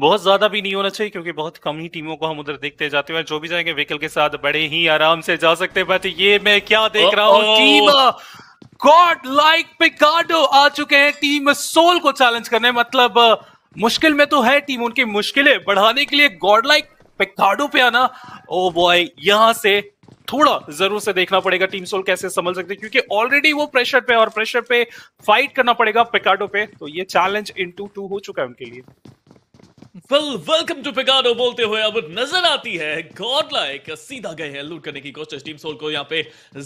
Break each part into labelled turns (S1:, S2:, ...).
S1: बहुत ज्यादा भी नहीं होना चाहिए क्योंकि बहुत कम ही टीमों को हम उधर देखते जाते हैं जो भी जाएंगे व्हीकल के साथ बड़े ही आराम से जा सकते हैं बट ये मैं क्या देख रहा हूँ टीम गॉड लाइक पिकाडो आ चुके हैं टीम सोल को चैलेंज करने मतलब uh, मुश्किल में तो है टीम उनकी मुश्किलें बढ़ाने के लिए गॉड लाइक पिकाडो पे आना ओ बॉय यहां से थोड़ा जरूर से देखना पड़ेगा टीम सोल कैसे संभल सकते क्योंकि ऑलरेडी वो प्रेशर पे और प्रेशर पे फाइट करना पड़ेगा पिकाडो पे तो ये चैलेंज इन टू हो चुका है उनके लिए
S2: वेल वेलकम टू पिगाडो बोलते हुए अब नजर आती है गॉड लाइक सीधा गए हैं लूट करने की कोशिश टीम सोल को यहाँ पे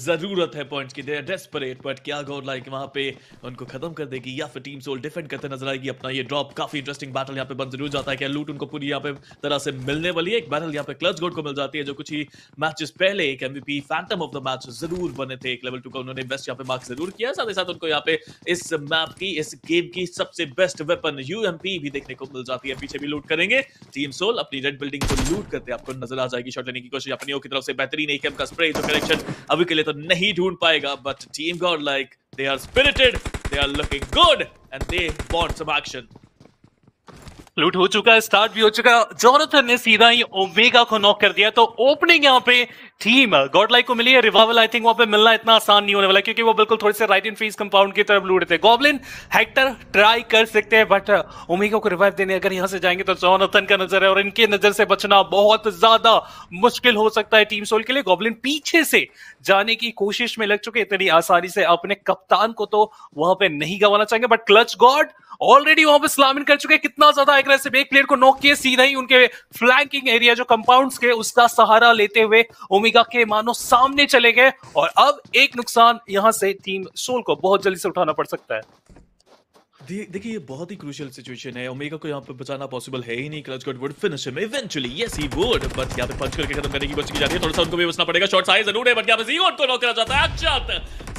S2: जरूरत है पॉइंट्स की देर डेस्परेट बट क्या गॉड लाइक वहां पे उनको खत्म कर देगी या फिर टीम सोल डिफेंड करते नजर आएगी अपना ये ड्रॉप काफी इंटरेस्टिंग बैटल यहाँ पे बन जरूर जाता है क्या लूट उनको पूरी यहाँ पे तरह से मिलने वाली है एक बैटल यहाँ पे क्लच गोड को मिल जाती है जो कुछ ही मैचेस पहले एक MVP Phantom of the match जरूर बने थे एक लेवल टू का उन्होंने बेस्ट यहाँ पे मार्क्स जरूर किया साथ ही साथ उनको यहाँ पे इस मैप की इस गेम की सबसे बेस्ट वेपन यूएमपी भी देखने को मिल जाती है पीछे भी लूट करेंगे टीम सोल अपनी रेड बिल्डिंग को लूट करते आपको नजर आ जाएगी शॉट लेने की कोशिश अपनी की तरफ से बेहतरीन एक का स्प्रे तो कनेक्शन अभी के लिए तो नहीं ढूंढ पाएगा but team Godlike they are spirited they are looking good and they want some action
S1: loot हो चुका है स्टार्ट भी हो चुका है जोनाथन ने सीधा ही ओमेगा को नॉक कर दिया तो ओपनिंग यहाँ पे टीम गॉडलाइक को मिली है रिवाइवल आई थिंक वहां पे मिलना इतना आसान नहीं होने वाला क्योंकि वो बिल्कुल थोड़े से राइट इन फ्रीज कंपाउंड की तरफ लूट थे गॉबलिन हेक्टर ट्राई कर सकते हैं बट ओमेगा uh, को रिवाइव देने अगर यहां से जाएंगे तो जोनाथन का नजर है और इनके नजर से बचना बहुत ज्यादा मुश्किल हो सकता है टीम सोल के लिए गॉबलिन पीछे से जाने की कोशिश में लग चुके इतनी आसानी से अपने कप्तान को तो वहां पे नहीं गंवाना चाहेंगे बट क्लच गॉड ऑलरेडी वहां पर स्लामिन कर चुके हैं कितना ज्यादा एग्रेसिव एक प्लेयर को नॉक किए सीधा ही उनके फ्लैंकिंग एरिया जो कंपाउंड के उसका सहारा लेते हुए ओमेगा के मानो सामने चले गए और अब एक नुकसान यहां से टीम सोल को बहुत जल्दी से उठाना
S2: पड़ सकता है देखिए ये बहुत ही क्रूशियल सिचुएशन है ओमेगा को यहाँ पे बचाना पॉसिबल है ही नहीं Clutch God would finish him eventually yes he would but यहाँ पे पंच करके खत्म करने की बच की जा रही है थोड़ा सा उनको भी बचना पड़ेगा शॉट साइज जरूर है बट यहाँ पे जीवन को नॉक करा जाता है अच्छा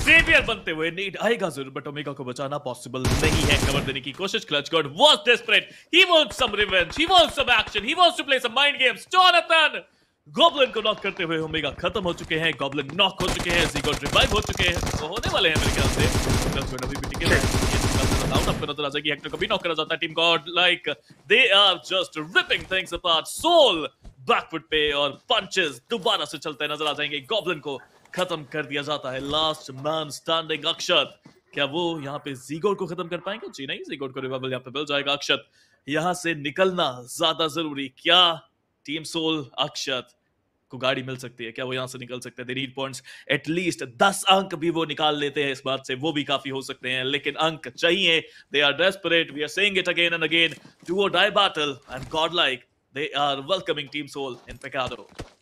S2: सेवियर बनते हुए नीड आएगा जरूर बट ओमेगा को बचाना पॉसिबल नहीं है कवर देने की कोशिश Clutch God was desperate he wants some revenge he wants some action he wants to play some mind games Jonathan Goblin को नॉक करते हुए ओमेगा खत्म हो चुके हैं गोब्लिन नॉक हो चुके हैं जीगोट रिवाइव हो चुके हैं तो होने वाले हैं मेरे ख्याल से क्लच गॉड अभी भी टिके हुए हैं डाउन आपको नजर आ को भी नॉक करा जाता है team Godlike they are just ripping things apart Soul back foot पे और पंचेस दोबारा से चलते नजर आ जाएंगे गॉब्लिन को खत्म कर दिया जाता है लास्ट मैन स्टैंडिंग अक्षत क्या वो यहाँ पे जीगोड को खत्म कर पाएंगे जी नहीं जीगोड को रिवाइवल यहाँ पे मिल जाएगा अक्षत यहाँ से निकलना ज्यादा जरूरी क्या टीम सोल अक्षत को गाड़ी मिल सकती है क्या वो यहां से निकल सकते हैं दे नीड पॉइंट्स एटलीस्ट दस अंक भी वो निकाल लेते हैं इस बात से वो भी काफी हो सकते हैं लेकिन अंक चाहिए they are desperate we are saying it again and again do or die battle and Godlike they are welcoming team Soul in पेकादरो